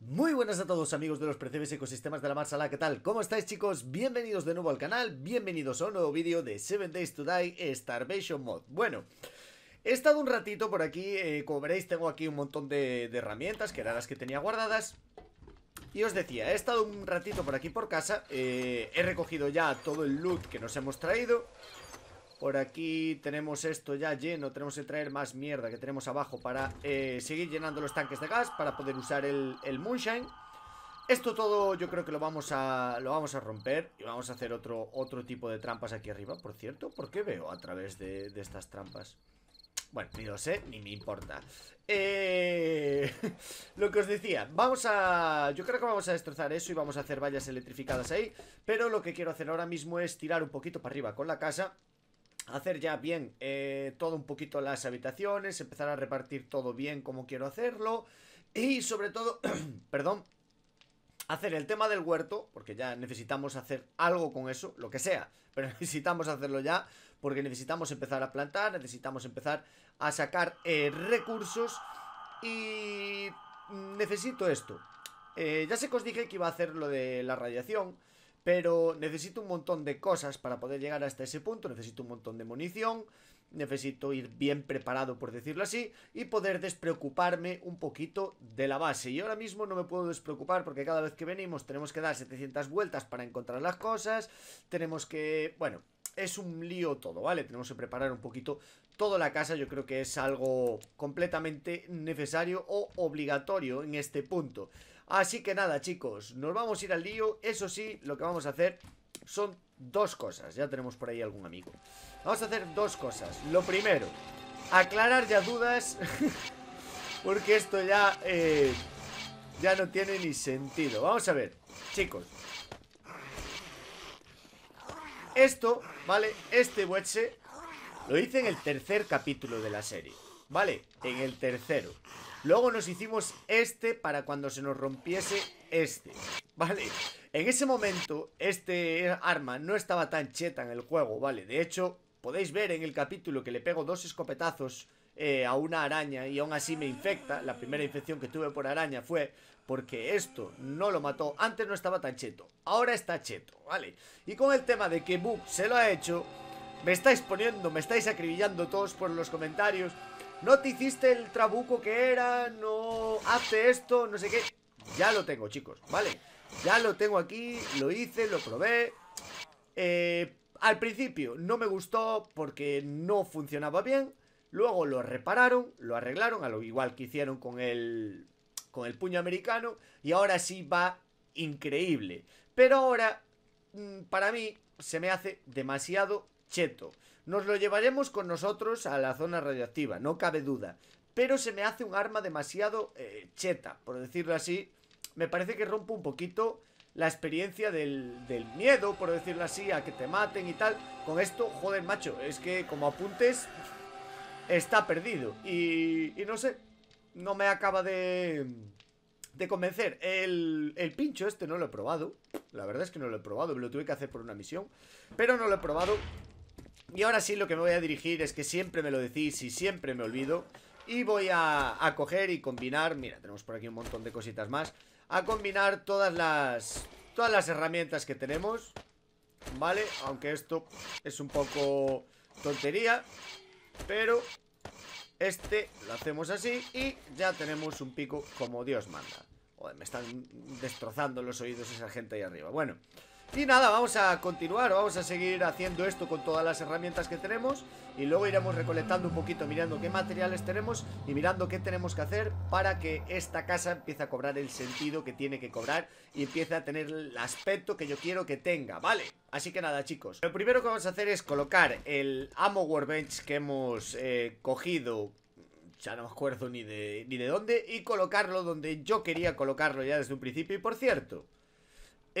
Muy buenas a todos amigos de los percebes ecosistemas de la Marsala, ¿qué tal? ¿Cómo estáis chicos? Bienvenidos de nuevo al canal, bienvenidos a un nuevo vídeo de 7 Days to Die Starvation Mod. Bueno, he estado un ratito por aquí, eh, como veréis tengo aquí un montón de, de herramientas que eran las que tenía guardadas y os decía, he estado un ratito por aquí por casa eh, He recogido ya todo el loot que nos hemos traído Por aquí tenemos esto ya lleno Tenemos que traer más mierda que tenemos abajo Para eh, seguir llenando los tanques de gas Para poder usar el, moonshine esto todo yo creo que lo vamos a lo vamos a romper y vamos a hacer otro, otro tipo de trampas aquí arriba. Por cierto, porque veo a través de estas trampas? Bueno, ni lo sé, ni me importa eh, Lo que os decía Vamos a... Yo creo que vamos a destrozar eso Y vamos a hacer vallas electrificadas ahí Pero lo que quiero hacer ahora mismo es tirar un poquito para arriba con la casa hacer ya bien eh, todo un poquito las habitaciones, empezar a repartir todo bien como quiero hacerlo y sobre todo, perdón, hacer el tema del huerto, porque ya necesitamos hacer algo con eso, lo que sea, pero necesitamos hacerlo ya, porque necesitamos empezar a plantar, necesitamos empezar a sacar eh, recursos y necesito esto. Eh, ya sé que os dije que iba a hacer lo de la radiación, pero necesito un montón de cosas para poder llegar hasta ese punto, necesito un montón de munición, necesito ir bien preparado, por decirlo así, y poder despreocuparme un poquito de la base. Y ahora mismo no me puedo despreocupar porque cada vez que venimos tenemos que dar 700 vueltas para encontrar las cosas, tenemos que... bueno... Es un lío todo, ¿vale? Tenemos que preparar un poquito toda la casa. Yo creo que es algo completamente necesario o obligatorio en este punto. Así que nada, chicos, nos vamos a ir al lío. Eso sí, lo que vamos a hacer son dos cosas. Ya tenemos por ahí algún amigo. Vamos a hacer dos cosas. Lo primero, aclarar ya dudas. porque esto ya... Eh, ya no tiene ni sentido. Vamos a ver, chicos. Esto, ¿vale? Este buche lo hice en el tercer capítulo de la serie. ¿Vale? En el tercero. Luego nos hicimos este para cuando se nos rompiese este, ¿vale? En ese momento, este arma no estaba tan cheta en el juego, ¿vale? De hecho, podéis ver en el capítulo que le pego dos escopetazos eh, a una araña y aún así me infecta. La primera infección que tuve por araña fue porque esto no lo mató. Antes no estaba tan cheto, ahora está cheto, ¿vale? Y con el tema de que Bug se lo ha hecho, me estáis poniendo, me estáis acribillando todos por los comentarios no te hiciste el trabuco que era, no hace esto, no sé qué. Ya lo tengo, chicos, ¿vale? Ya lo tengo aquí, lo hice, lo probé. Eh, al principio no me gustó porque no funcionaba bien. Luego lo repararon, lo arreglaron, a lo igual que hicieron con el, con el puño americano. Y ahora sí va increíble. Pero ahora, mm, para mí, se me hace demasiado cheto. Nos lo llevaremos con nosotros a la zona radioactiva, no cabe duda. Pero se me hace un arma demasiado eh, cheta, por decirlo así. Me parece que rompe un poquito la experiencia del, miedo, por decirlo así, a que te maten y tal. Con esto, joder, macho, es que como apuntes, está perdido. Y, no sé, no me acaba de, convencer. El, el pincho este no lo he probado. La verdad es que no lo he probado, lo tuve que hacer por una misión. Pero no lo he probado. Y ahora sí lo que me voy a dirigir es que siempre me lo decís y siempre me olvido. Y voy a, coger y combinar, mira, tenemos por aquí un montón de cositas más. A combinar todas las, todas las herramientas que tenemos. ¿Vale? Aunque esto es un poco tontería. Pero este lo hacemos así y ya tenemos un pico como Dios manda. Joder, me están destrozando los oídos esa gente ahí arriba. Bueno, y nada, vamos a continuar, vamos a seguir haciendo esto con todas las herramientas que tenemos Y luego iremos recolectando un poquito, mirando qué materiales tenemos Y mirando qué tenemos que hacer para que esta casa empiece a cobrar el sentido que tiene que cobrar Y empiece a tener el aspecto que yo quiero que tenga, ¿vale? Así que nada chicos, lo primero que vamos a hacer es colocar el Amo Workbench que hemos eh, cogido ya no me acuerdo ni de, ni de dónde Y colocarlo donde yo quería colocarlo ya desde un principio Y por cierto,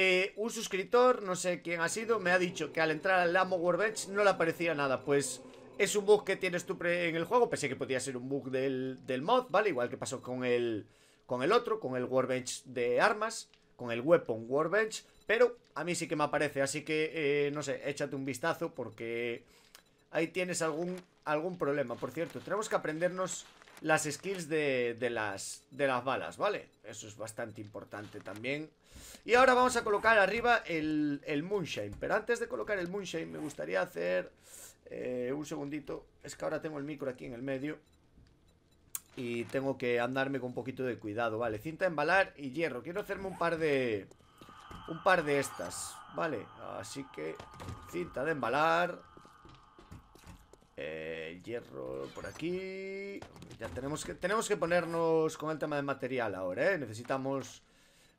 eh, un suscriptor, no sé quién ha sido, me ha dicho que al entrar al Amo Warbench no le aparecía nada. Pues es un bug que tienes tú en el juego. Pensé que podía ser un bug del, mod, ¿vale? Igual que pasó con el, con el otro, con el Warbench de armas, con el Weapon Warbench. Pero a mí sí que me aparece, así que, eh, no sé, échate un vistazo porque ahí tienes algún, algún problema. Por cierto, tenemos que aprendernos las skills de, las, de las balas, ¿vale? Eso es bastante importante también. Y ahora vamos a colocar arriba el, Moonshine. Pero antes de colocar el Moonshine me gustaría hacer... Eh, un segundito. Es que ahora tengo el micro aquí en el medio. Y tengo que andarme con un poquito de cuidado. Vale, cinta de embalar y hierro. Quiero hacerme un par de... Un par de estas. Vale, así que... Cinta de embalar. Eh, hierro por aquí. Ya tenemos que, tenemos que ponernos con el tema de material ahora, ¿eh? Necesitamos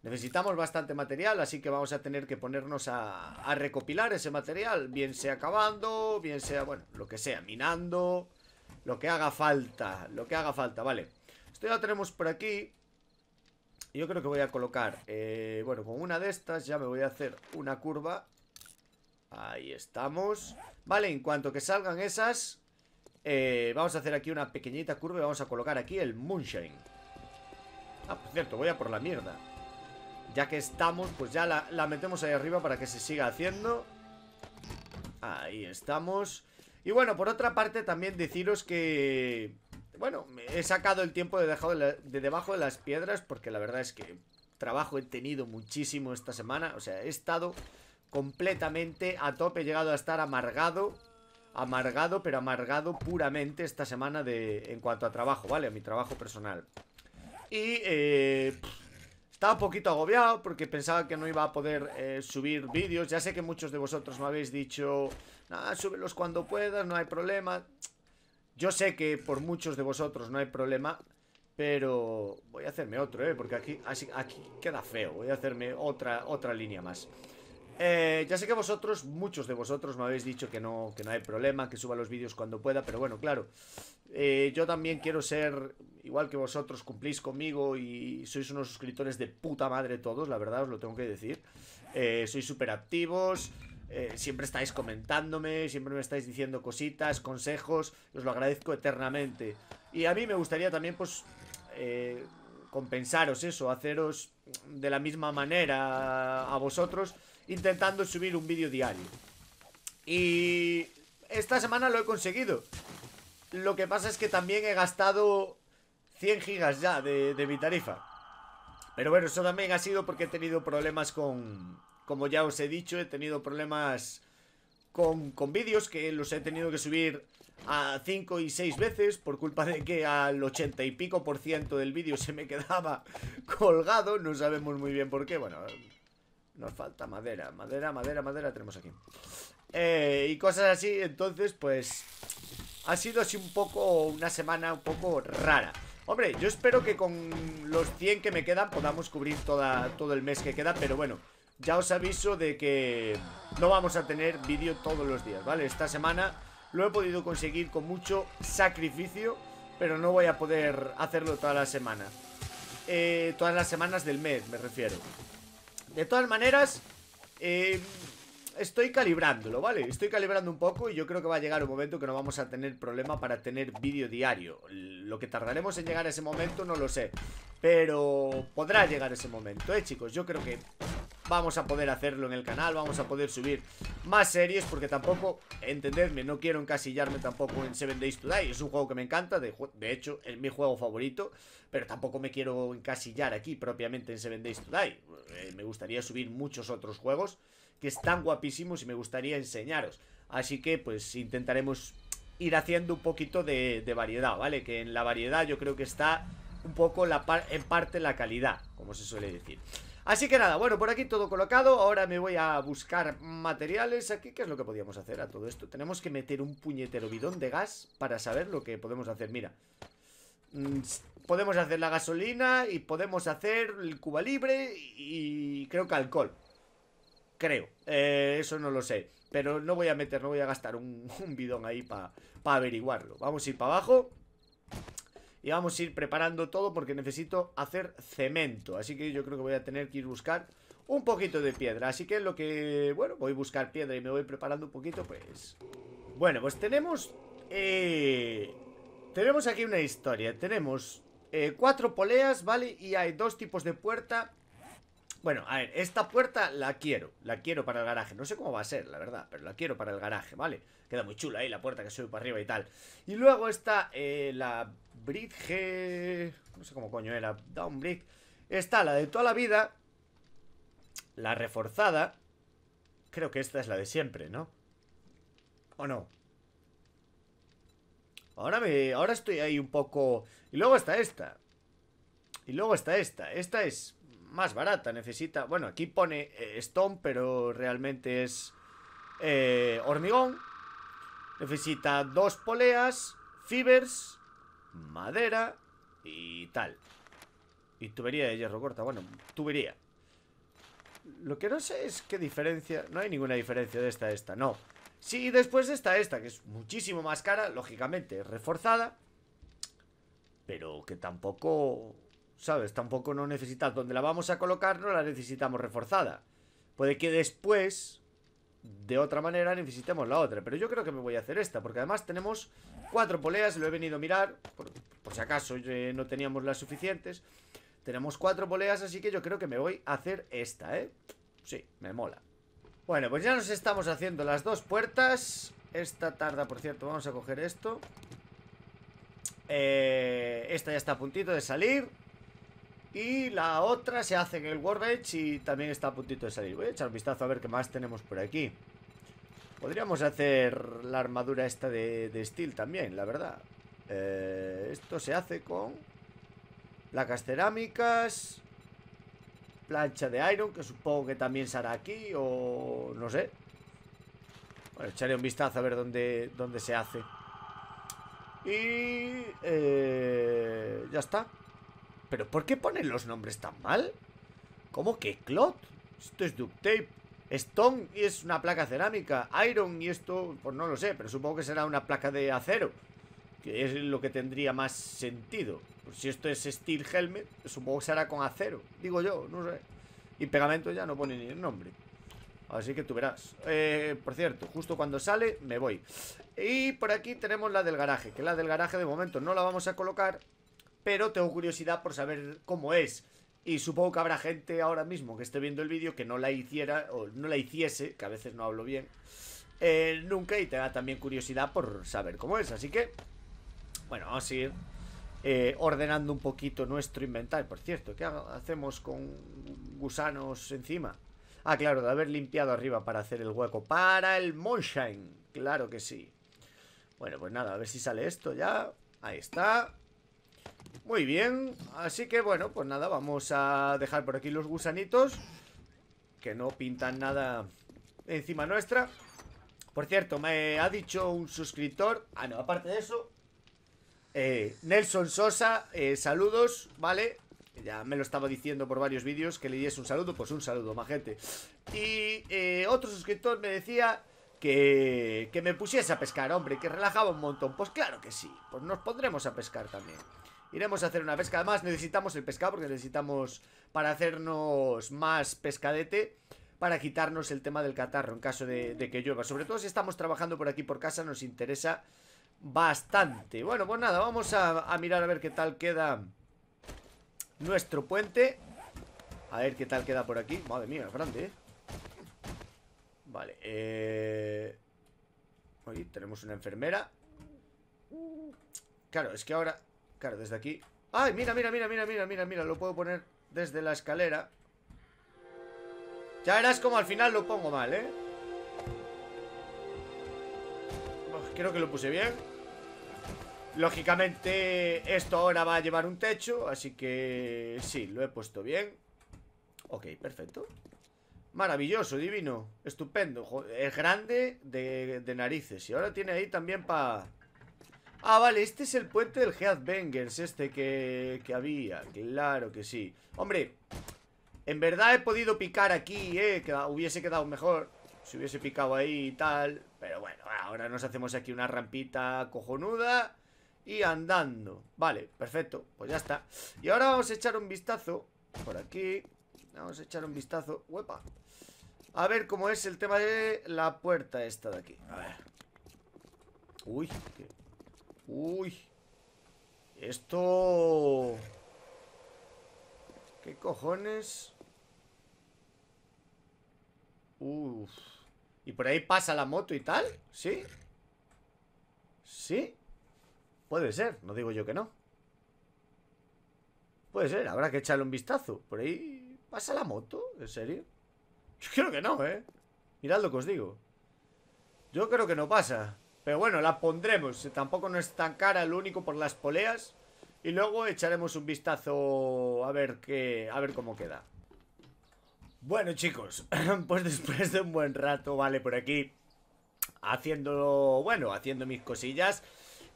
Necesitamos bastante material, así que vamos a tener que ponernos a, a recopilar ese material, bien sea acabando, bien sea, bueno, lo que sea, minando, lo que haga falta, lo que haga falta, vale. Esto ya lo tenemos por aquí. Yo creo que voy a colocar, eh, bueno, con una de estas ya me voy a hacer una curva. Ahí estamos. Vale, en cuanto que salgan esas, eh, vamos a hacer aquí una pequeñita curva y vamos a colocar aquí el Moonshine. Ah, por cierto, voy a por la mierda. Ya que estamos, pues ya la, metemos ahí arriba para que se siga haciendo Ahí estamos Y bueno, por otra parte también deciros que... Bueno, he sacado el tiempo de, dejado de, debajo de las piedras Porque la verdad es que trabajo he tenido muchísimo esta semana O sea, he estado completamente a tope He llegado a estar amargado Amargado, pero amargado puramente esta semana de, en cuanto a trabajo, ¿vale? A mi trabajo personal Y... Eh, estaba un poquito agobiado porque pensaba que no iba a poder eh, subir vídeos. Ya sé que muchos de vosotros me habéis dicho, nada, ah, súbelos cuando puedas, no hay problema. Yo sé que por muchos de vosotros no hay problema, pero voy a hacerme otro, ¿eh? Porque aquí, aquí queda feo. Voy a hacerme otra, otra línea más. Eh, ya sé que vosotros, muchos de vosotros me habéis dicho que no, que no hay problema, que suba los vídeos cuando pueda, pero bueno, claro, eh, yo también quiero ser, igual que vosotros cumplís conmigo y sois unos suscriptores de puta madre todos, la verdad os lo tengo que decir, eh, sois súper activos, siempre estáis comentándome, siempre me estáis diciendo cositas, consejos, os lo agradezco eternamente. Y a mí me gustaría también, pues, compensaros eso, haceros de la misma manera a vosotros intentando subir un vídeo diario. Y esta semana lo he conseguido. Lo que pasa es que también he gastado 100 gigas ya de, mi tarifa. Pero bueno, eso también ha sido porque he tenido problemas con... Como ya os he dicho, he tenido problemas con, con vídeos que los he tenido que subir a 5 y 6 veces por culpa de que al 80 y pico por ciento del vídeo se me quedaba colgado, no sabemos muy bien por qué, bueno, nos falta madera, madera, madera, madera tenemos aquí eh, Y cosas así, entonces pues Ha sido así un poco, una semana un poco rara Hombre, yo espero que con los 100 que me quedan podamos cubrir toda, todo el mes que queda Pero bueno, ya os aviso de que no vamos a tener vídeo todos los días, ¿vale? Esta semana lo he podido conseguir con mucho sacrificio Pero no voy a poder hacerlo toda la semana eh, Todas las semanas del mes, me refiero de todas maneras, eh, estoy calibrándolo, ¿vale? Estoy calibrando un poco y yo creo que va a llegar un momento que no vamos a tener problema para tener vídeo diario. Lo que tardaremos en llegar a ese momento no lo sé, pero podrá llegar ese momento, ¿eh, chicos? Yo creo que vamos a poder hacerlo en el canal, vamos a poder subir más series, porque tampoco, entendedme, no quiero encasillarme tampoco en Seven Days Today, es un juego que me encanta, de, hecho es mi juego favorito, pero tampoco me quiero encasillar aquí propiamente en Seven Days Today. Eh, me gustaría subir muchos otros juegos que están guapísimos y me gustaría enseñaros, así que pues intentaremos ir haciendo un poquito de, variedad, ¿vale? Que en la variedad yo creo que está un poco en parte la calidad, como se suele decir. Así que nada, bueno, por aquí todo colocado. Ahora me voy a buscar materiales aquí. ¿Qué es lo que podíamos hacer a todo esto? Tenemos que meter un puñetero bidón de gas para saber lo que podemos hacer. Mira, mm, podemos hacer la gasolina y podemos hacer el cuba libre y creo que alcohol. Creo, eh, eso no lo sé. Pero no voy a meter, no voy a gastar un, bidón ahí para averiguarlo. Vamos a ir para abajo. Y vamos a ir preparando todo porque necesito hacer cemento. Así que yo creo que voy a tener que ir buscar un poquito de piedra. Así que lo que, bueno, voy a buscar piedra y me voy preparando un poquito, pues... Bueno, pues tenemos... Eh, tenemos aquí una historia. Tenemos eh, cuatro poleas, ¿vale? Y hay dos tipos de puerta bueno, a ver, esta puerta la quiero, la quiero para el garaje. No sé cómo va a ser, la verdad, pero la quiero para el garaje, ¿vale? Queda muy chula ahí la puerta que sube para arriba y tal. Y luego está eh, la bridge... No sé cómo coño era, down bridge. Está la de toda la vida, la reforzada. Creo que esta es la de siempre, ¿no? ¿O no? Ahora me... Ahora estoy ahí un poco... Y luego está esta. Y luego está esta. Esta es más barata. Necesita, bueno, aquí pone eh, stone, pero realmente es eh, hormigón. Necesita dos poleas, fibers, madera y tal. Y tubería de hierro corta, bueno, tubería. Lo que no sé es qué diferencia... No hay ninguna diferencia de esta a esta, no. Sí, después está esta, que es muchísimo más cara, lógicamente reforzada. Pero que tampoco ¿sabes? Tampoco no necesitas donde la vamos a colocar, no la necesitamos reforzada. Puede que después, de otra manera, necesitemos la otra. Pero yo creo que me voy a hacer esta, porque además tenemos cuatro poleas, lo he venido a mirar, por, si acaso eh, no teníamos las suficientes. Tenemos cuatro poleas, así que yo creo que me voy a hacer esta, ¿eh? Sí, me mola. Bueno, pues ya nos estamos haciendo las dos puertas. Esta tarda, por cierto, vamos a coger esto. Eh, esta ya está a puntito de salir. Y la otra se hace en el Warbench y también está a puntito de salir. Voy a echar un vistazo a ver qué más tenemos por aquí. Podríamos hacer la armadura esta de, steel también, la verdad. Eh, esto se hace con placas cerámicas, plancha de iron, que supongo que también se hará aquí, o no sé. Bueno, echaré un vistazo a ver dónde, se hace. Y eh, ya está. ¿Pero por qué ponen los nombres tan mal? ¿Cómo que Cloth? Esto es duct tape. Stone y es una placa cerámica. Iron y esto, pues no lo sé, pero supongo que será una placa de acero. Que es lo que tendría más sentido. Por pues si esto es Steel Helmet, supongo que será con acero. Digo yo, no sé. Y pegamento ya no pone ni el nombre. Así que tú verás eh, Por cierto, justo cuando sale me voy Y por aquí tenemos la del garaje Que la del garaje de momento no la vamos a colocar pero tengo curiosidad por saber cómo es. Y supongo que habrá gente ahora mismo que esté viendo el vídeo que no la hiciera o no la hiciese, que a veces no hablo bien, eh, nunca y te también curiosidad por saber cómo es. Así que, bueno, vamos a ir eh, ordenando un poquito nuestro inventario. Por cierto, ¿qué hacemos con gusanos encima? Ah, claro, de haber limpiado arriba para hacer el hueco para el Moonshine. Claro que sí. Bueno, pues nada, a ver si sale esto ya. Ahí está. Muy bien, así que bueno, pues nada, vamos a dejar por aquí los gusanitos Que no pintan nada encima nuestra Por cierto, me ha dicho un suscriptor Ah, no, aparte de eso eh, Nelson Sosa, eh, saludos, ¿vale? Ya me lo estaba diciendo por varios vídeos que le diese un saludo, pues un saludo, gente Y eh, otro suscriptor me decía que, que me pusiese a pescar, hombre, que relajaba un montón Pues claro que sí, pues nos pondremos a pescar también Iremos a hacer una pesca. Además, necesitamos el pescado porque necesitamos para hacernos más pescadete para quitarnos el tema del catarro en caso de, que llueva. Sobre todo si estamos trabajando por aquí por casa nos interesa bastante. Bueno, pues nada, vamos a, mirar a ver qué tal queda nuestro puente. A ver qué tal queda por aquí. Madre mía, es grande, ¿eh? Vale, eh... Oye, tenemos una enfermera. Claro, es que ahora Claro, desde aquí... ¡Ay, mira, mira, mira, mira, mira, mira, mira! Lo puedo poner desde la escalera. Ya verás como al final lo pongo mal, ¿eh? creo que lo puse bien. Lógicamente, esto ahora va a llevar un techo, así que sí, lo he puesto bien. Ok, perfecto. Maravilloso, divino, estupendo. Es grande de narices. Y ahora tiene ahí también para Ah, vale, este es el puente del Bengals, Este que, que había Claro que sí Hombre, en verdad he podido picar aquí, eh Hubiese quedado mejor Si hubiese picado ahí y tal Pero bueno, ahora nos hacemos aquí una rampita cojonuda Y andando Vale, perfecto, pues ya está Y ahora vamos a echar un vistazo Por aquí Vamos a echar un vistazo Uepa A ver cómo es el tema de la puerta esta de aquí A ver Uy, qué Uy. Esto... ¿Qué cojones? Uf. ¿Y por ahí pasa la moto y tal? ¿Sí? ¿Sí? Puede ser, no digo yo que no Puede ser, habrá que echarle un vistazo Por ahí pasa la moto, ¿en serio? Yo creo que no, ¿eh? Mirad lo que os digo Yo creo que no pasa pero bueno, la pondremos Tampoco no es tan cara, lo único por las poleas Y luego echaremos un vistazo A ver qué, a ver cómo queda Bueno chicos Pues después de un buen rato Vale, por aquí Haciendo, bueno, haciendo mis cosillas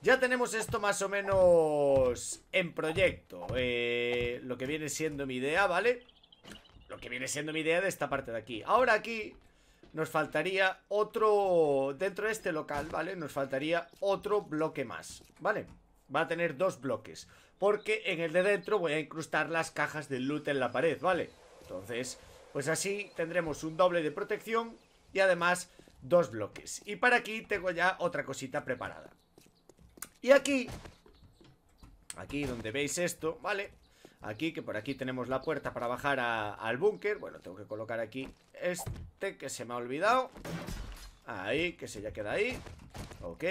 ya tenemos esto más o menos en proyecto eh, Lo que viene siendo mi idea, ¿vale? Lo que viene siendo mi idea de esta parte de aquí Ahora aquí nos faltaría otro... Dentro de este local, ¿vale? Nos faltaría otro bloque más, ¿vale? Va a tener dos bloques. Porque en el de dentro voy a incrustar las cajas de loot en la pared, ¿vale? Entonces, pues así tendremos un doble de protección y además dos bloques. Y para aquí tengo ya otra cosita preparada. Y aquí, aquí donde veis esto, ¿vale? aquí, que por aquí tenemos la puerta para bajar al búnker. Bueno, tengo que colocar aquí este que se me ha olvidado. Ahí, que se ya queda ahí. Ok.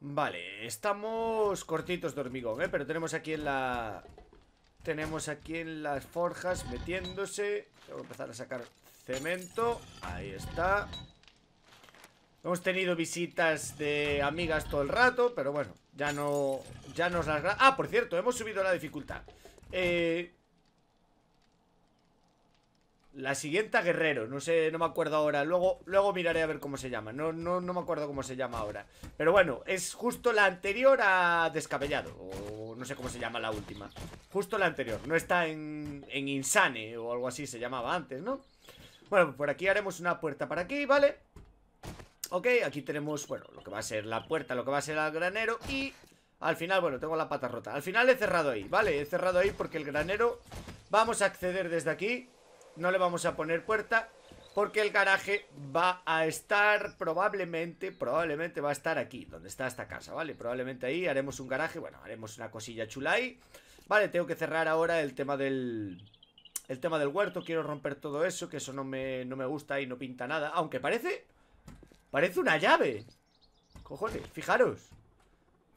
Vale, estamos cortitos de hormigón, ¿eh? Pero tenemos aquí en la... Tenemos aquí en las forjas metiéndose. Tengo que empezar a sacar cemento. Ahí está. Hemos tenido visitas de amigas todo el rato, pero bueno, ya no... Ya nos las... Ah, por cierto, hemos subido la dificultad. Eh, la siguiente Guerrero, no sé, no me acuerdo ahora Luego, luego miraré a ver cómo se llama no, no, no me acuerdo cómo se llama ahora Pero bueno, es justo la anterior a Descabellado O no sé cómo se llama la última Justo la anterior, no está en, en Insane o algo así se llamaba antes, ¿no? Bueno, pues por aquí haremos una puerta para aquí, ¿vale? Ok, aquí tenemos, bueno, lo que va a ser la puerta, lo que va a ser el granero Y al final, bueno, tengo la pata rota Al final he cerrado ahí, ¿vale? He cerrado ahí porque el granero Vamos a acceder desde aquí No le vamos a poner puerta Porque el garaje va a estar Probablemente, probablemente va a estar aquí Donde está esta casa, ¿vale? Probablemente ahí haremos un garaje, bueno, haremos una cosilla chula ahí Vale, tengo que cerrar ahora el tema del... El tema del huerto, quiero romper todo eso Que eso no me, no me gusta y no pinta nada Aunque parece... Parece una llave Cojones, fijaros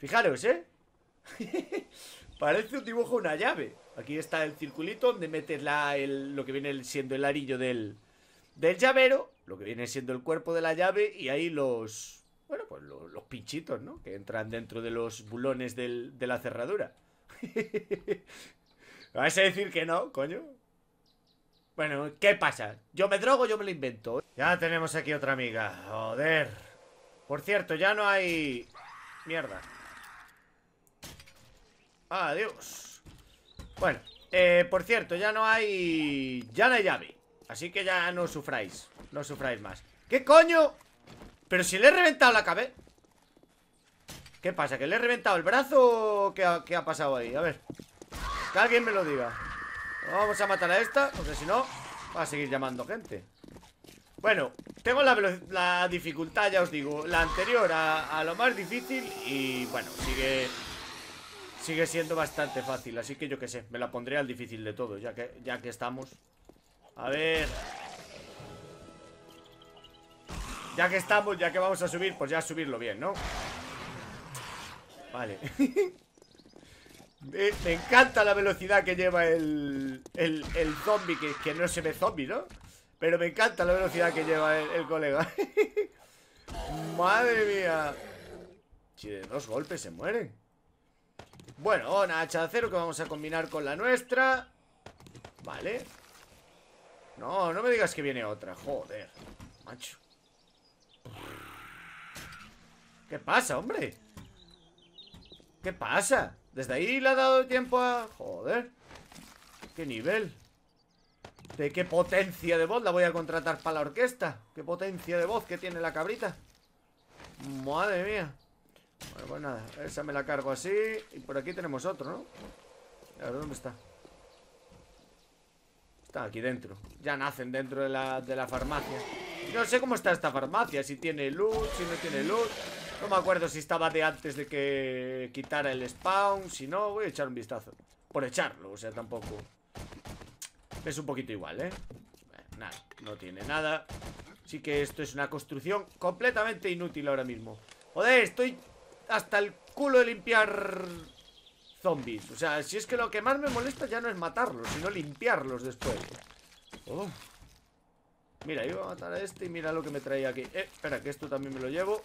Fijaros, ¿eh? Parece un dibujo, una llave Aquí está el circulito donde metes lo que viene siendo el arillo del, del llavero Lo que viene siendo el cuerpo de la llave Y ahí los, bueno, pues los, pinchitos, ¿no? Que entran dentro de los bulones de la cerradura Vas a decir que no, coño Bueno, ¿qué pasa? ¿Yo me drogo yo me lo invento? Ya tenemos aquí otra amiga, joder Por cierto, ya no hay... Mierda Adiós. Bueno, eh, por cierto, ya no hay... Ya la llave. Así que ya no sufráis. No sufráis más. ¿Qué coño? Pero si le he reventado la cabeza... ¿Qué pasa? ¿Que le he reventado el brazo o qué ha, pasado ahí? A ver. Que alguien me lo diga. Vamos a matar a esta, porque si no, va a seguir llamando gente. Bueno, tengo la, dificultad, ya os digo, la anterior a lo más difícil y bueno, sigue sigue siendo bastante fácil, así que yo qué sé, me la pondré al difícil de todo, ya que, ya que estamos. A ver... Ya que estamos, ya que vamos a subir, pues ya subirlo bien, ¿no? Vale. me, encanta la velocidad que lleva el, el, el zombie, que, que, no se ve zombie, ¿no? Pero me encanta la velocidad que lleva el, colega. Madre mía. Si de dos golpes se muere bueno, una hacha de acero que vamos a combinar con la nuestra Vale No, no me digas que viene otra Joder, macho ¿Qué pasa, hombre? ¿Qué pasa? Desde ahí le ha dado tiempo a... Joder ¿Qué nivel? ¿De qué potencia de voz la voy a contratar para la orquesta? ¿Qué potencia de voz que tiene la cabrita? Madre mía pues nada, esa me la cargo así Y por aquí tenemos otro, ¿no? A ver, ¿dónde está? Está aquí dentro Ya nacen dentro de la, farmacia No sé cómo está esta farmacia Si tiene luz, si no tiene luz No me acuerdo si estaba de antes de que quitara el spawn Si no, voy a echar un vistazo Por echarlo, o sea, tampoco Es un poquito igual, ¿eh? Nada, no tiene nada Así que esto es una construcción completamente inútil ahora mismo Joder, estoy hasta el culo de limpiar zombies. O sea, si es que lo que más me molesta ya no es matarlos, sino limpiarlos después. Oh. Mira, iba a matar a este y mira lo que me traía aquí. Eh, espera, que esto también me lo llevo.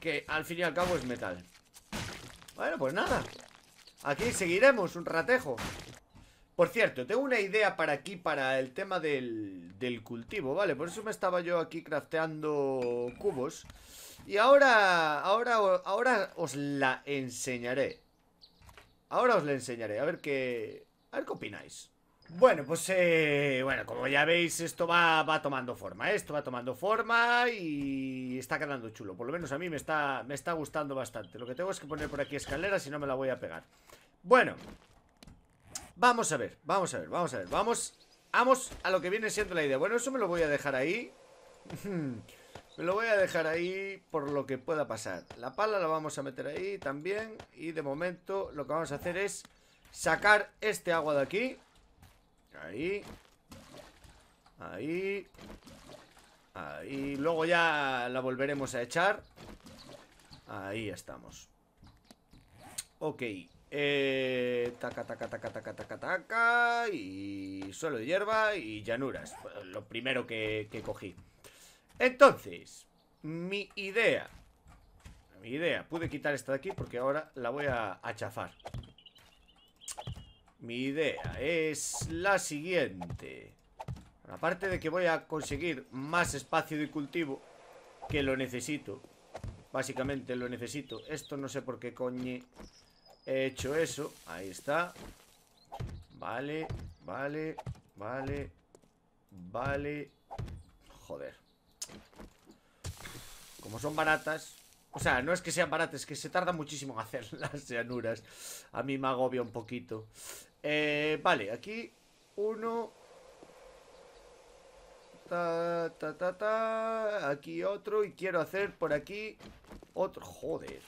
Que al fin y al cabo es metal. Bueno, pues nada. Aquí seguiremos un ratejo. Por cierto, tengo una idea para aquí, para el tema del, cultivo, ¿vale? Por eso me estaba yo aquí crafteando cubos. Y ahora, ahora, ahora os la enseñaré. Ahora os la enseñaré, a ver qué... A ver qué opináis. Bueno, pues eh, bueno, como ya veis, esto va, va tomando forma, esto va tomando forma y está quedando chulo. Por lo menos a mí me está, me está gustando bastante. Lo que tengo es que poner por aquí escaleras si no me la voy a pegar. Bueno, Vamos a ver, vamos a ver, vamos a ver Vamos, vamos a lo que viene siendo la idea Bueno, eso me lo voy a dejar ahí Me lo voy a dejar ahí por lo que pueda pasar La pala la vamos a meter ahí también Y de momento lo que vamos a hacer es Sacar este agua de aquí Ahí Ahí Ahí Luego ya la volveremos a echar Ahí estamos Ok eh, taca, taca, taca, taca, taca, taca. Y suelo de hierba y llanuras. Lo primero que, cogí. Entonces, mi idea. Mi idea. Pude quitar esta de aquí porque ahora la voy a, achafar chafar. Mi idea es la siguiente. aparte de que voy a conseguir más espacio de cultivo, que lo necesito. Básicamente lo necesito. Esto no sé por qué coñe He hecho eso. Ahí está. Vale, vale, vale, vale. Joder. Como son baratas. O sea, no es que sean baratas, es que se tarda muchísimo en hacer las llanuras. A mí me agobia un poquito. Eh, vale, aquí uno. Ta, ta, ta, ta. Aquí otro. Y quiero hacer por aquí otro. Joder.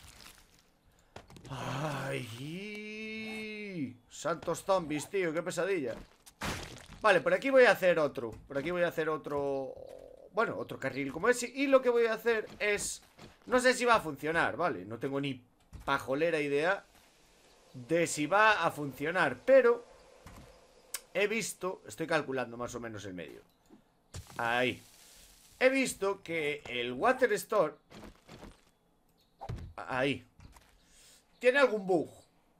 ¡Ay! Santos zombies, tío, qué pesadilla Vale, por aquí voy a hacer otro Por aquí voy a hacer otro... Bueno, otro carril como ese Y lo que voy a hacer es... No sé si va a funcionar, vale No tengo ni pajolera idea De si va a funcionar Pero... He visto... Estoy calculando más o menos el medio Ahí He visto que el Water Store Ahí tiene algún bug.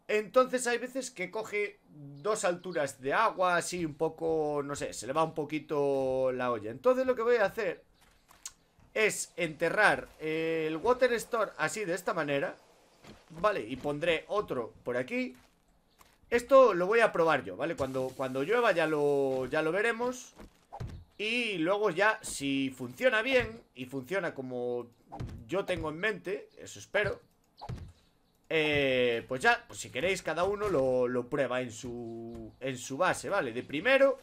Entonces hay veces que coge dos alturas de agua, así un poco, no sé, se le va un poquito la olla. Entonces lo que voy a hacer es enterrar el water store así de esta manera. Vale, y pondré otro por aquí. Esto lo voy a probar yo, ¿vale? Cuando, cuando llueva ya lo, ya lo veremos. Y luego ya, si funciona bien y funciona como yo tengo en mente, eso espero, eh, pues ya, pues si queréis cada uno lo, prueba en su, en su base, ¿vale? De primero,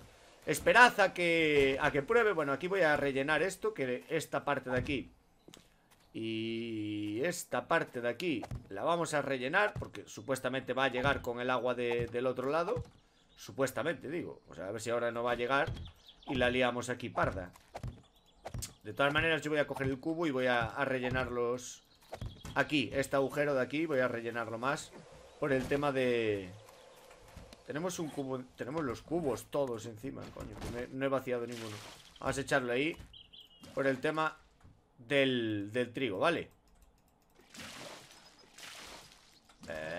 esperad a que, a que pruebe Bueno, aquí voy a rellenar esto, que esta parte de aquí Y esta parte de aquí la vamos a rellenar Porque supuestamente va a llegar con el agua del otro lado Supuestamente, digo O sea, a ver si ahora no va a llegar Y la liamos aquí parda De todas maneras yo voy a coger el cubo y voy a, a rellenar los Aquí, este agujero de aquí Voy a rellenarlo más Por el tema de... Tenemos un cubo... Tenemos los cubos todos encima Coño, no he vaciado ninguno Vamos a echarlo ahí Por el tema del, del trigo, ¿vale?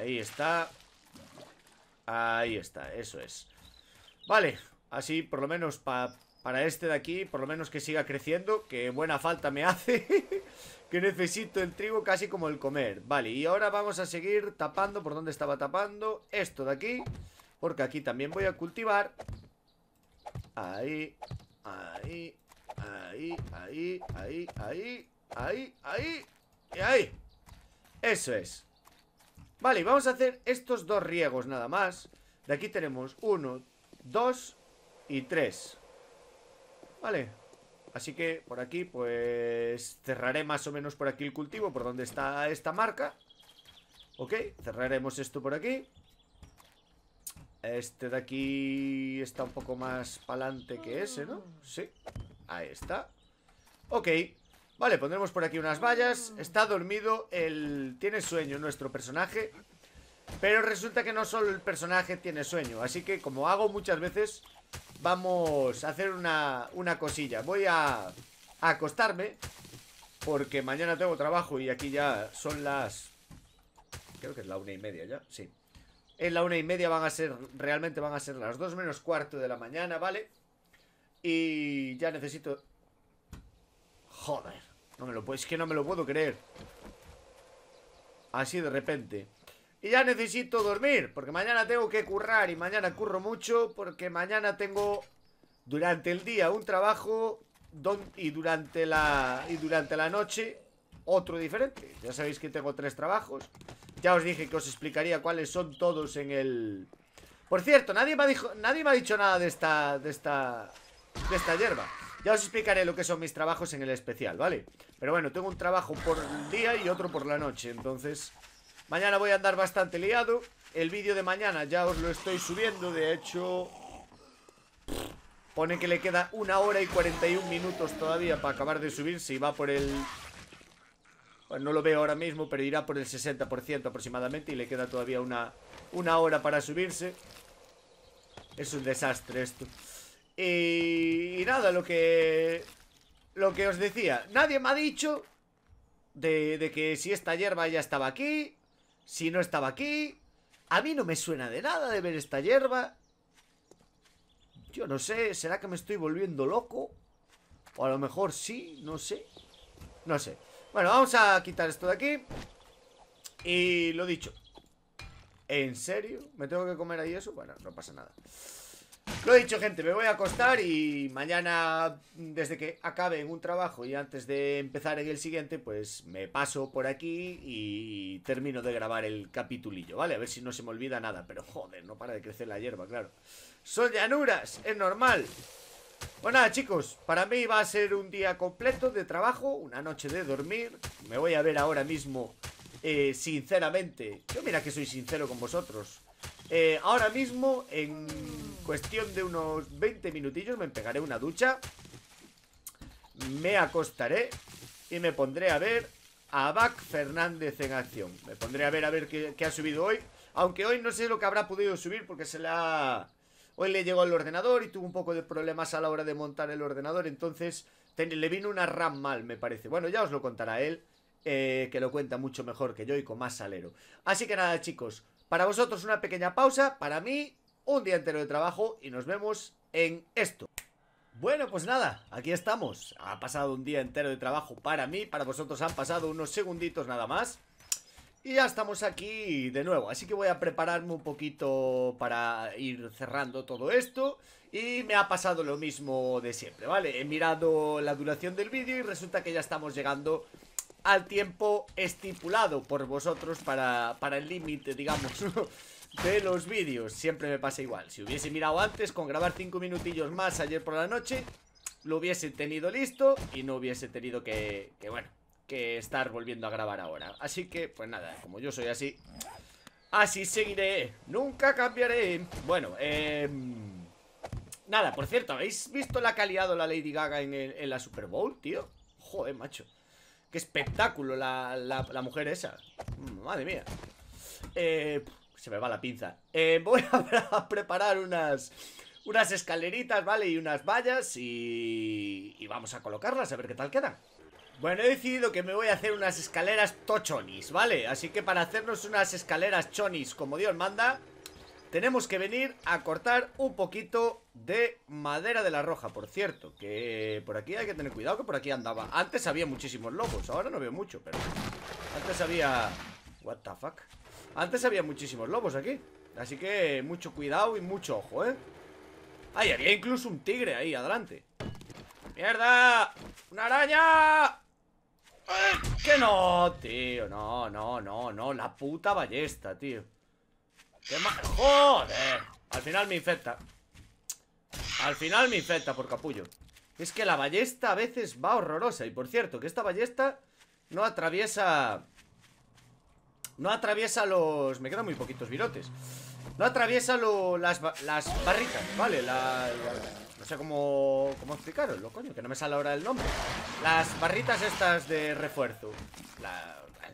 Ahí está Ahí está, eso es Vale, así por lo menos para... para este de aquí Por lo menos que siga creciendo Que buena falta me hace que necesito el trigo casi como el comer Vale, y ahora vamos a seguir tapando por donde estaba tapando Esto de aquí Porque aquí también voy a cultivar Ahí, ahí, ahí, ahí, ahí, ahí, ahí, ahí y ahí Eso es Vale, vamos a hacer estos dos riegos nada más De aquí tenemos uno, dos y tres Vale Así que por aquí pues cerraré más o menos por aquí el cultivo, por donde está esta marca. Ok, cerraremos esto por aquí. Este de aquí está un poco más pa'lante que ese, ¿no? Sí, ahí está. Ok, vale, pondremos por aquí unas vallas. Está dormido, el... tiene sueño nuestro personaje. Pero resulta que no solo el personaje tiene sueño. Así que como hago muchas veces, Vamos a hacer una, cosilla Voy a, acostarme Porque mañana tengo trabajo Y aquí ya son las Creo que es la una y media ya, sí En la una y media van a ser Realmente van a ser las dos menos cuarto de la mañana, ¿vale? Y ya necesito Joder, no me lo puedo, es que no me lo puedo creer Así de repente y ya necesito dormir, porque mañana tengo que currar y mañana curro mucho, porque mañana tengo durante el día un trabajo y, durante la, y durante la noche otro diferente. Ya sabéis que tengo tres trabajos. Ya os dije que os explicaría cuáles son todos en el... Por cierto, nadie me ha, nadie me ha dicho nada de esta, de esta, de esta hierba. Ya os explicaré lo que son mis trabajos en el especial, ¿vale? Pero bueno, tengo un trabajo por el día y otro por la noche, entonces... Mañana voy a andar bastante liado El vídeo de mañana ya os lo estoy subiendo De hecho Pone que le queda una hora y 41 minutos todavía para acabar de subirse y va por el... Bueno, pues no lo veo ahora mismo, pero irá por el 60% aproximadamente Y le queda todavía una, una hora para subirse Es un desastre esto y, nada, lo que... Lo que os decía Nadie me ha dicho de, de, que si esta hierba ya estaba aquí si no estaba aquí, a mí no me suena de nada de ver esta hierba. Yo no sé, ¿será que me estoy volviendo loco? O a lo mejor sí, no sé. No sé. Bueno, vamos a quitar esto de aquí. Y lo dicho. ¿En serio? ¿Me tengo que comer ahí eso? Bueno, no pasa nada. Lo he dicho, gente, me voy a acostar y mañana, desde que acabe en un trabajo y antes de empezar en el siguiente, pues me paso por aquí y termino de grabar el capitulillo, ¿vale? A ver si no se me olvida nada, pero joder, no para de crecer la hierba, claro. Son llanuras, es normal. Bueno, pues nada, chicos, para mí va a ser un día completo de trabajo, una noche de dormir. Me voy a ver ahora mismo, eh, sinceramente. Yo mira que soy sincero con vosotros. Eh, ahora mismo, en cuestión de unos 20 minutillos, me pegaré una ducha. Me acostaré y me pondré a ver a Bac Fernández en acción. Me pondré a ver a ver qué, ha subido hoy. Aunque hoy no sé lo que habrá podido subir porque se la... Hoy le llegó al ordenador y tuvo un poco de problemas a la hora de montar el ordenador. Entonces le vino una RAM mal, me parece. Bueno, ya os lo contará él, eh, que lo cuenta mucho mejor que yo y con más salero. Así que nada, chicos. Para vosotros una pequeña pausa, para mí un día entero de trabajo y nos vemos en esto. Bueno, pues nada, aquí estamos. Ha pasado un día entero de trabajo para mí, para vosotros han pasado unos segunditos nada más. Y ya estamos aquí de nuevo, así que voy a prepararme un poquito para ir cerrando todo esto. Y me ha pasado lo mismo de siempre, ¿vale? He mirado la duración del vídeo y resulta que ya estamos llegando al tiempo estipulado por vosotros para, para el límite, digamos, de los vídeos. Siempre me pasa igual. Si hubiese mirado antes con grabar 5 minutillos más ayer por la noche, lo hubiese tenido listo y no hubiese tenido que, bueno, que estar volviendo a grabar ahora. Así que, pues nada, como yo soy así, así seguiré. Nunca cambiaré. Bueno, eh... Nada, por cierto, ¿habéis visto la calidad de la Lady Gaga en, el, en la Super Bowl, tío? Joder, macho Qué espectáculo la, mujer esa. Madre mía. Eh, se me va la pinza. Eh, voy a, preparar unas, unas escaleritas, ¿vale? Y unas vallas y, y vamos a colocarlas a ver qué tal quedan. Bueno, he decidido que me voy a hacer unas escaleras tochonis, ¿vale? Así que para hacernos unas escaleras chonis como Dios manda, tenemos que venir a cortar un poquito de madera de la roja Por cierto, que por aquí hay que tener cuidado Que por aquí andaba Antes había muchísimos lobos, ahora no veo mucho Pero antes había... What the fuck Antes había muchísimos lobos aquí Así que mucho cuidado y mucho ojo, ¿eh? Ay, había incluso un tigre ahí, adelante ¡Mierda! ¡Una araña! ¡Qué ¡Eh! ¡Que no, tío! No, no, no, no La puta ballesta, tío ¡Qué ¡Joder! Al final me infecta. Al final me infecta por capullo. Es que la ballesta a veces va horrorosa. Y por cierto, que esta ballesta no atraviesa... No atraviesa los... Me quedan muy poquitos virotes. No atraviesa las, barritas ¿vale? La... No sé cómo, cómo lo coño, que no me sale ahora el nombre. Las barritas estas de refuerzo.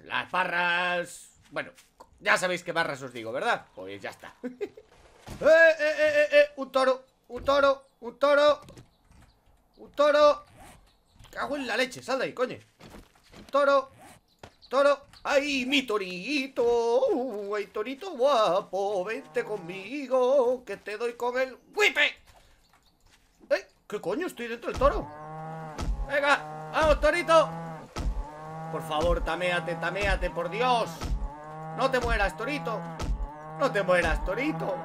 las barras... Bueno, ya sabéis qué barras os digo, ¿verdad? Pues ya está eh, ¡Eh, eh, eh, eh! ¡Un toro! ¡Un toro! ¡Un toro! ¡Un toro! ¡Cago en la leche! ¡Sal de ahí, coño! ¡Un toro! ¡Toro! ¡Ay, mi torito! Uh, ¡Ay, torito guapo! ¡Vente conmigo! ¡Que te doy con el ¡Wipe! ¡Eh! ¿Qué coño? Estoy dentro del toro ¡Venga! ¡Vamos, torito! Por favor, taméate, taméate, por Dios no te mueras, Torito. No te mueras, Torito.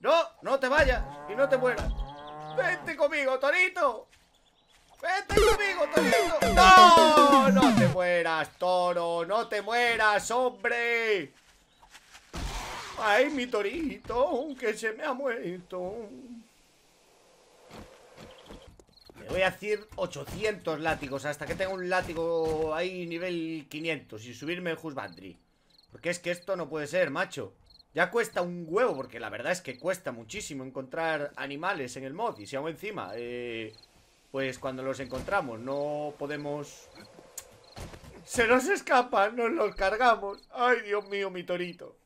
No, no te vayas y no te mueras. Vente conmigo, Torito. Vente conmigo, Torito. No, no te mueras, toro. No te mueras, hombre. Ay, mi torito, que se me ha muerto. Me voy a hacer 800 látigos hasta que tenga un látigo ahí nivel 500 Y subirme el Husbandry. Porque es que esto no puede ser, macho Ya cuesta un huevo, porque la verdad es que cuesta muchísimo encontrar animales en el mod Y si hago encima, eh, pues cuando los encontramos no podemos... ¡Se nos escapa! ¡Nos los cargamos! ¡Ay, Dios mío, mi torito!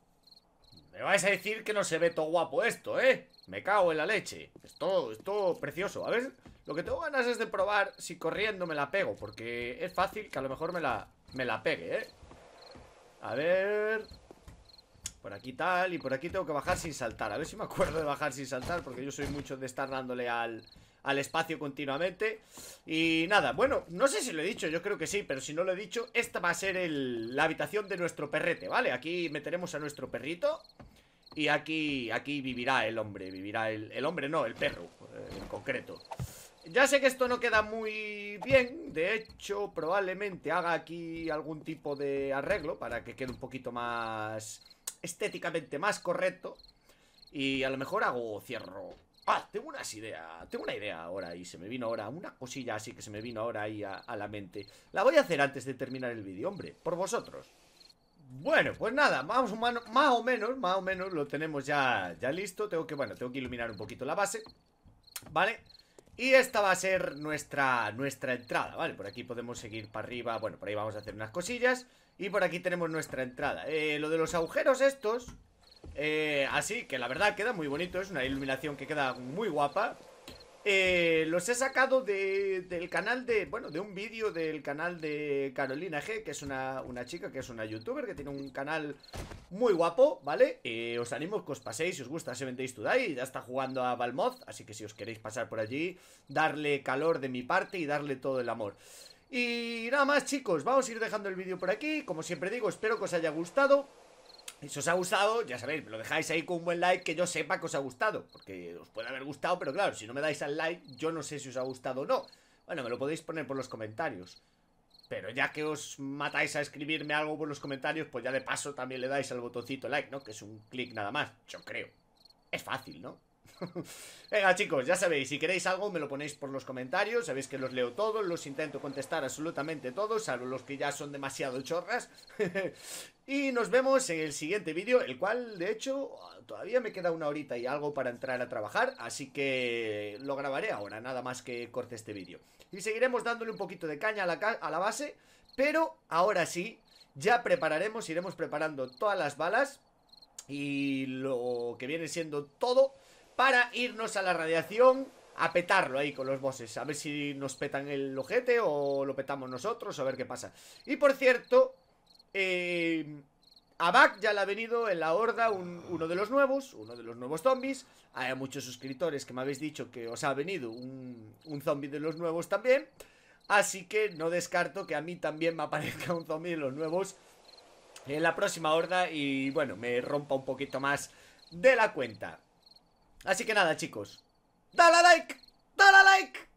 Me vais a decir que no se ve todo guapo esto, ¿eh? Me cago en la leche Es todo, es todo precioso A ver, lo que tengo ganas es de probar si corriendo me la pego Porque es fácil que a lo mejor me la, me la pegue, ¿eh? A ver... Por aquí tal, y por aquí tengo que bajar sin saltar A ver si me acuerdo de bajar sin saltar Porque yo soy mucho de estar dándole al, al espacio continuamente Y nada, bueno, no sé si lo he dicho, yo creo que sí Pero si no lo he dicho, esta va a ser la habitación de nuestro perrete, ¿vale? Aquí meteremos a nuestro perrito Y aquí, aquí vivirá el hombre, vivirá el, el hombre, no, el perro eh, en concreto ya sé que esto no queda muy bien, de hecho probablemente haga aquí algún tipo de arreglo para que quede un poquito más estéticamente más correcto y a lo mejor hago cierro. Ah, tengo unas ideas, tengo una idea ahora y se me vino ahora, una cosilla así que se me vino ahora ahí a, la mente. La voy a hacer antes de terminar el vídeo, hombre, por vosotros. Bueno, pues nada, más o, menos, más o menos, más o menos lo tenemos ya, ya listo. Tengo que, bueno, tengo que iluminar un poquito la base, ¿vale? vale y esta va a ser nuestra, nuestra entrada, ¿vale? Por aquí podemos seguir para arriba, bueno, por ahí vamos a hacer unas cosillas Y por aquí tenemos nuestra entrada eh, Lo de los agujeros estos eh, Así que la verdad queda muy bonito, es una iluminación que queda muy guapa eh, los he sacado del canal de, bueno, de un vídeo del canal de Carolina G, que es una, chica que es una youtuber, que tiene un canal muy guapo, ¿vale? Eh, os animo que os paséis, si os gusta se vendéis to ahí ya está jugando a Balmoth, así que si os queréis pasar por allí, darle calor de mi parte y darle todo el amor. Y nada más chicos, vamos a ir dejando el vídeo por aquí, como siempre digo, espero que os haya gustado si os ha gustado, ya sabéis, me lo dejáis ahí con un buen like que yo sepa que os ha gustado. Porque os puede haber gustado, pero claro, si no me dais al like, yo no sé si os ha gustado o no. Bueno, me lo podéis poner por los comentarios. Pero ya que os matáis a escribirme algo por los comentarios, pues ya de paso también le dais al botoncito like, ¿no? Que es un clic nada más, yo creo. Es fácil, ¿no? Venga, chicos, ya sabéis, si queréis algo me lo ponéis por los comentarios, sabéis que los leo todos, los intento contestar absolutamente todos, salvo los que ya son demasiado chorras. y nos vemos en el siguiente vídeo, el cual, de hecho, todavía me queda una horita y algo para entrar a trabajar, así que lo grabaré ahora, nada más que corte este vídeo. Y seguiremos dándole un poquito de caña a la, base, pero ahora sí, ya prepararemos, iremos preparando todas las balas y lo que viene siendo todo para irnos a la radiación a petarlo ahí con los bosses. A ver si nos petan el ojete o lo petamos nosotros, a ver qué pasa. Y por cierto, eh, a Back ya le ha venido en la horda uno de los nuevos, uno de los nuevos zombies. Hay muchos suscriptores que me habéis dicho que os ha venido un, un zombie de los nuevos también. Así que no descarto que a mí también me aparezca un zombie de los nuevos en la próxima horda y bueno, me rompa un poquito más de la cuenta. Así que nada, chicos. ¡Dale like! ¡Dale like!